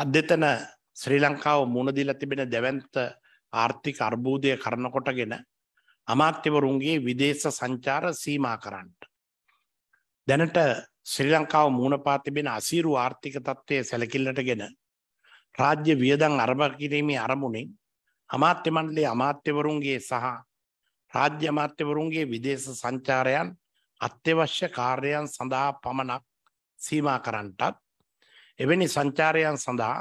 අධ්‍යතන ශ්‍රී ලංකාව මුණදිල තිබෙන දැවන්ත ආර්ථික අර්බූදය කරනකොටගෙන අමාත්‍යවරුන්ගේ විදේශ සංචාර සීමා කරන්නට. දැනට ශ්‍රී ලංකාව මූුණපා තිබෙන අසීරු ආර්ථික තත්ත්වය සැලකිල්ලට ගෙන රාජ්‍ය වියදං අරභකිරීමේ අරමුණින් අමාත්‍යමන්ලේ අමාත්‍යවරුන්ගේ සහ රාජ්‍ය අමාත්‍යවරුන්ගේ විදේශ සංචාරයන් අත්‍යවශ්‍ය කාර්යයන් සඳහා පමණක් සීමා කරන්ටත් එවැනි සංචාරයන් සඳහා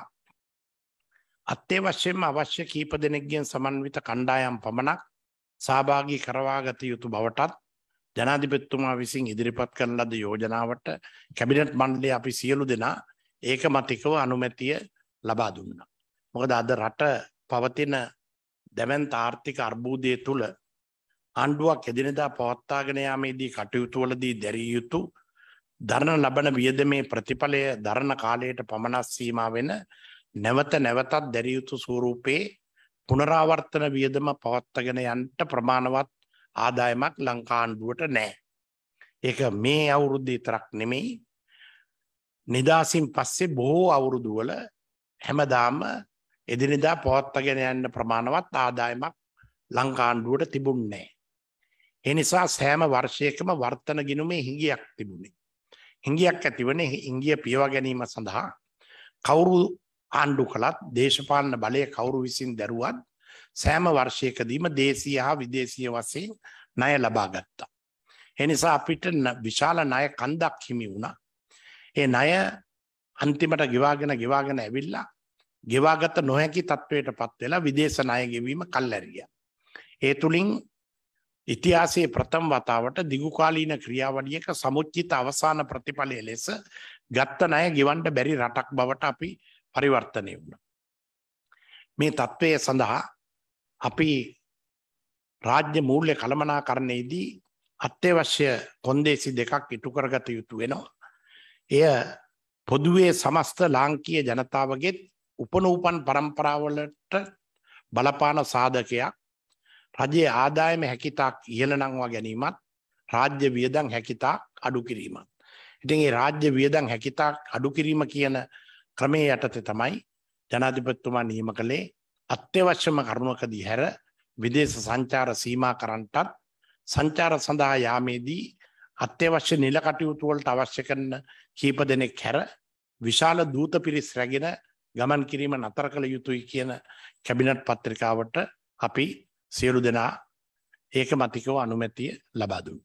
අත්‍යවශ්‍යම අවශ්‍ය කීප දෙනෙක්ගෙන් සමන්විත කණ්ඩායම් පමණක් සහභාගී කරවාගත යුතු බවටත් ජනාධිපතිතුමා විසින් ඉදිරිපත් කරන ලද යෝජනාවට කැබිනට් මණ්ඩලය අපි සියලු දෙනා ඒකමතිකව අනුමැතිය ලබා දුන්නා. මොකද අද රට පවතින දැවැන්ත ආර්ථික අර්බුදය තුළ ආණ්ඩුවක් එදිනෙදා පවත්වාගෙන යාමේදී කටයුතු වලදී දැරිය යුතු දරණ ලබන වියදමේ ප්‍රතිඵලය දරණ කාලයට පමණක් සීමා වෙන නැවත නැවතත් දැරිය යුතු ස්වරූපේ පුනරාවර්තන වියදම පවත්වාගෙන යන්නට ප්‍රමාණවත් ආදායමක් ලංකාණ්ඩුවට නැහැ. ඒක මේ අවුරුද්දේ විතරක් නෙමෙයි. නිදාසින් පස්සේ බොහෝ අවුරුදුවල හැමදාම එදිනෙදා පවත්වාගෙන යන්න ප්‍රමාණවත් ආදායමක් ලංකාණ්ඩුවට තිබුණේ නැහැ. ඒ නිසා සෑම වර්ෂයකම වර්තන ගිණුමේ හිඟයක් තිබුණේ. හිංගියක් ඇතිවන ඉංගිය පියවා ගැනීම සඳහා කවුරු ආණ්ඩු කළත් දේශපාලන බලය කවුරු විසින් දැරුවත් සෑම වර්ෂයකදීම දේශීය හා විදේශීය වශයෙන් ණය ලබා ගත්තා. එනිසා අපිට විශාල ණය කන්දක් හිමි වුණා. ඒ ණය අන්තිමට ගෙවාගෙන ගෙවාගෙන ඇවිල්ලා ගෙවාගත නොහැකි තත්වයටපත් වෙලා විදේශ ණය ගෙවීම කල්ැරියා. ඒ තුලින් ඉතිහාසයේ ප්‍රථම වතාවට දිගුකාලීන ක්‍රියාවලියක සමුච්චිත අවසාන ප්‍රතිඵලය ලෙස ගත්ත ණය ගෙවන්න බැරි රටක් බවට අපි පරිවර්තනය වුණා. මේ தත්වය සඳහා අපි රාජ්‍ය මූල්‍ය කළමනාකරණයේදී අත්‍යවශ්‍ය කොන්දේසි දෙකක් ඉටු කරගත යුතු වෙනවා. එය පොදුවේ සමස්ත ලාංකීය ජනතාවගේ උපනූපන් પરම්පරාවලට බලපාන සාධකයක් රජයේ ආදායම හැකියතාක් ඉහළ නංවා ගැනීමත් රාජ්‍ය වියදම් හැකියතාක් අඩු කිරීමත්. ඉතින් මේ රාජ්‍ය වියදම් හැකියතාක් අඩු කිරීම කියන ක්‍රමයේ යටතේ තමයි ජනාධිපතිතුමා නියම කළේ අත්‍යවශ්‍යම කරුණකදී හැර විදේශ සංචාර සීමා කරන්නටත් සංචාර සඳහා යාමේදී අත්‍යවශ්‍ය නිල කටයුතු වලට අවශ්‍ය කරන කීප දෙනෙක් හැර විශාල දූත පිරිස් රැගෙන ගමන් කිරීම නතර කළ යුතුයි කියන කැබිනට් පත්‍රිකාවට අපි සියලු දෙනා ඒක මතිකව අනුමැතිය ලබාදුන්.